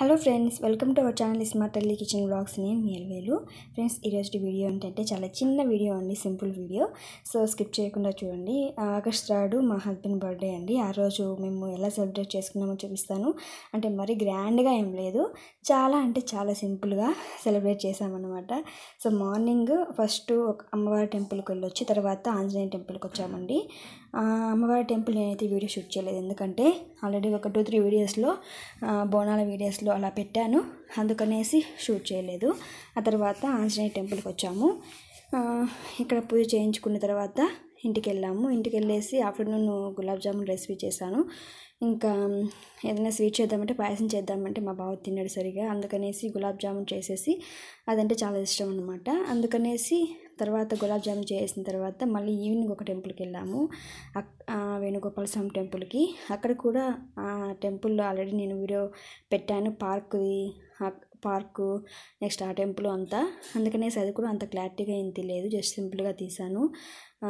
hello friends welcome to our channel smart telly kitchen blogs నేను మీల్వేలు friends ఈరోజు video ఏంటంటే చాలా చిన్న వీడియో అండి సింపుల్ వీడియో సో స్కిప్ చేయకుండా చూడండి ఆగస్ట్ రాడు మా హస్బెండ్ బర్త్డే అండి ఆ రోజు మేము ఎలా సెలబ్రేట్ చేసుకున్నామో చూపిస్తాను అంటే మరీ గ్రాండ్గా ఏం లేదు చాలా అంటే చాలా సింపుల్గా సెలబ్రేట్ చేసామన్నమాట సో మార్నింగ్ ఫస్ట్ ఒక అమ్మవారి టెంపుల్కి వెళ్ళొచ్చి తర్వాత ఆంజనేయ టెంపుల్కి వచ్చామండి అమ్మవారి టెంపుల్ నేనైతే వీడియో షూట్ చేయలేదు ఎందుకంటే ఆల్రెడీ ఒక టూ త్రీ వీడియోస్లో బోనాల వీడియోస్లో ప్లేస్లో అలా పెట్టాను అందుకనేసి షూట్ చేయలేదు ఆ తర్వాత ఆంజనేయ టెంపుల్కి వచ్చాము ఇక్కడ పూజ చేయించుకున్న తర్వాత ఇంటికి వెళ్ళాము ఇంటికి వెళ్ళేసి ఆఫ్టర్నూన్ గులాబ్ జామున్ రెసిపీ చేశాను ఇంకా ఏదైనా స్వీట్ చేద్దామంటే పాయసం చేద్దామంటే మా బావ తిన్నాడు సరిగా అందుకనేసి గులాబ్ జామున్ చేసేసి అదంటే చాలా ఇష్టం అనమాట అందుకనేసి తర్వాత గులాబ్ జామ్ చేసిన తర్వాత మళ్ళీ ఈవినింగ్ ఒక టెంపుల్కి వెళ్ళాము వేణుగోపాల స్వామి టెంపుల్కి అక్కడ కూడా ఆ టెంపుల్లో ఆల్రెడీ నేను వీడియో పెట్టాను పార్క్ది పార్కు నెక్స్ట్ ఆ టెంపుల్ అంతా అందుకనే అది కూడా అంత క్లారిటీగా ఏం తెలియదు జస్ట్ సింపుల్గా తీశాను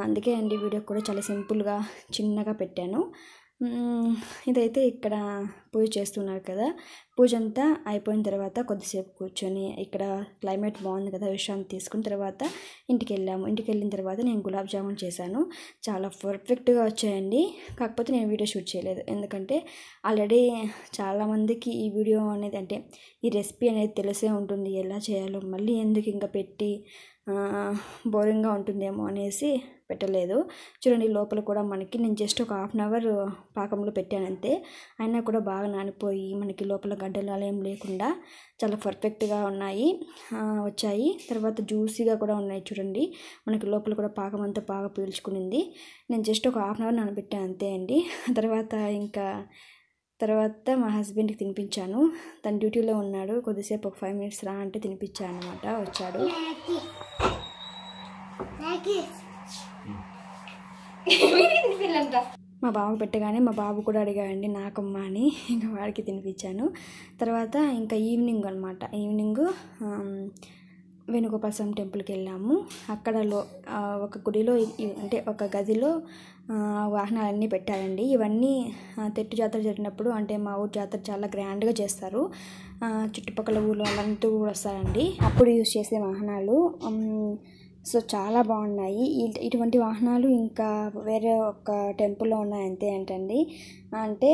అందుకే అండి వీడియో కూడా చాలా సింపుల్గా చిన్నగా పెట్టాను ఇదైతే ఇక్కడ పూజ చేస్తున్నారు కదా పూజ అంతా అయిపోయిన తర్వాత కొద్దిసేపు కూర్చొని ఇక్కడ క్లైమేట్ బాగుంది కదా విశ్రాంతి తీసుకున్న తర్వాత ఇంటికి వెళ్ళాము ఇంటికి వెళ్ళిన తర్వాత నేను గులాబ్ జామున్ చేశాను చాలా పర్ఫెక్ట్గా వచ్చాయండి కాకపోతే నేను వీడియో షూట్ చేయలేదు ఎందుకంటే ఆల్రెడీ చాలామందికి ఈ వీడియో అనేది అంటే ఈ రెసిపీ అనేది తెలిసే ఉంటుంది ఎలా చేయాలో మళ్ళీ ఎందుకు ఇంకా పెట్టి బోరింగ్గా ఉంటుందేమో అనేసి పెట్టలేదు చూడండి లోపల కూడా మనకి నేను జస్ట్ ఒక హాఫ్ అన్ అవర్ పాకంలో పెట్టానంతే అయినా కూడా బాగా నానిపోయి మనకి లోపల గడ్డలు అలా ఏం లేకుండా చాలా పర్ఫెక్ట్గా ఉన్నాయి వచ్చాయి తర్వాత జ్యూసీగా కూడా ఉన్నాయి చూడండి మనకి లోపల కూడా పాకం అంతా బాగా పీల్చుకునింది నేను జస్ట్ ఒక హాఫ్ అన్ అవర్ నానబెట్టాను అంతే అండి తర్వాత ఇంకా తర్వాత మా హస్బెండ్కి తినిపించాను తన డ్యూటీలో ఉన్నాడు కొద్దిసేపు ఒక ఫైవ్ మినిట్స్ రా అంటే తినిపించాను అనమాట వచ్చాడు మా బాబు పెట్టగానే మా బాబు కూడా అడిగాడండి నాకమ్మ అని ఇంకా వాడికి తినిపించాను తర్వాత ఇంకా ఈవినింగ్ అనమాట ఈవినింగ్ వేణుగోపాలస్వామి టెంపుల్కి వెళ్ళాము అక్కడలో ఒక గుడిలో అంటే ఒక గదిలో వాహనాలన్నీ పెట్టారండి ఇవన్నీ తెట్టు జాతర జరిగినప్పుడు అంటే మా ఊరు జాతర చాలా గ్రాండ్గా చేస్తారు చుట్టుపక్కల ఊళ్ళో వాళ్ళంతా కూడా వస్తారండి అప్పుడు యూజ్ చేసే వాహనాలు సో చాలా బాగున్నాయి ఇటువంటి వాహనాలు ఇంకా వేరే ఒక టెంపుల్లో ఉన్నాయి అంతే ఏంటండి అంటే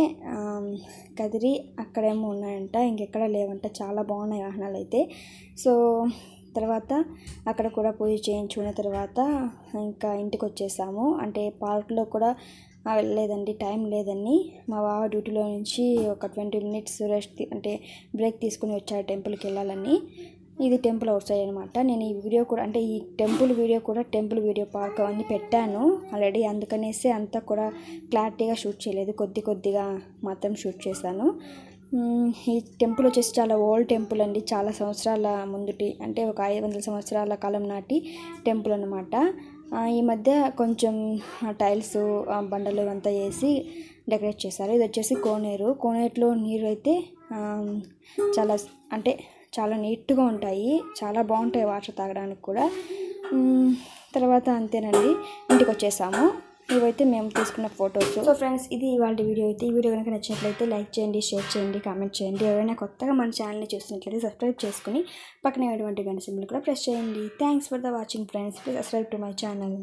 కదిరి అక్కడేమో ఉన్నాయంట ఇంకెక్కడ లేవంట చాలా బాగున్నాయి వాహనాలు అయితే సో తర్వాత అక్కడ కూడా పూజ చేయించుకున్న తర్వాత ఇంకా ఇంటికి వచ్చేసాము అంటే పార్క్లో కూడా వెళ్ళలేదండి టైం లేదండి మా బావ డ్యూటీలో నుంచి ఒక ట్వంటీ మినిట్స్ రెస్ట్ అంటే బ్రేక్ తీసుకుని వచ్చాడు టెంపుల్కి వెళ్ళాలని ఇది టెంపుల్ అవుట్ సైడ్ అనమాట నేను ఈ వీడియో కూడా అంటే ఈ టెంపుల్ వీడియో కూడా టెంపుల్ వీడియో పార్క్ అవన్నీ పెట్టాను ఆల్రెడీ అందుకనేసి అంతా కూడా క్లారిటీగా షూట్ చేయలేదు కొద్ది కొద్దిగా మాత్రం షూట్ చేశాను ఈ టెంపుల్ వచ్చేసి చాలా ఓల్డ్ టెంపుల్ అండి చాలా సంవత్సరాల ముందుటి అంటే ఒక ఐదు వందల సంవత్సరాల కాలం నాటి టెంపుల్ అనమాట ఈ మధ్య కొంచెం టైల్స్ బండలు అంతా వేసి డెకరేట్ చేశారు ఇది వచ్చేసి కోనేరు కోనేరులో నీరు అయితే చాలా అంటే చాలా నీట్గా ఉంటాయి చాలా బాగుంటాయి వాటర్ తాగడానికి కూడా తర్వాత అంతేనండి ఇంటికి వచ్చేసాము ఇవైతే మేము తీసుకున్న ఫోటోస్ సో ఫ్రెండ్స్ ఇది ఇవాళ వీడియో అయితే ఈ వీడియో కనుక నచ్చినట్లయితే లైక్ చేయండి షేర్ చేయండి కామెంట్ చేయండి ఎవరైనా కొత్తగా మన ఛానల్ని చూస్తున్నట్లయితే సబ్స్క్రైబ్ చేసుకుని పక్కన ఉన్నటువంటి గంట సింబల్ కూడా ప్రెస్ చేయండి thanks for the watching friends please subscribe to my channel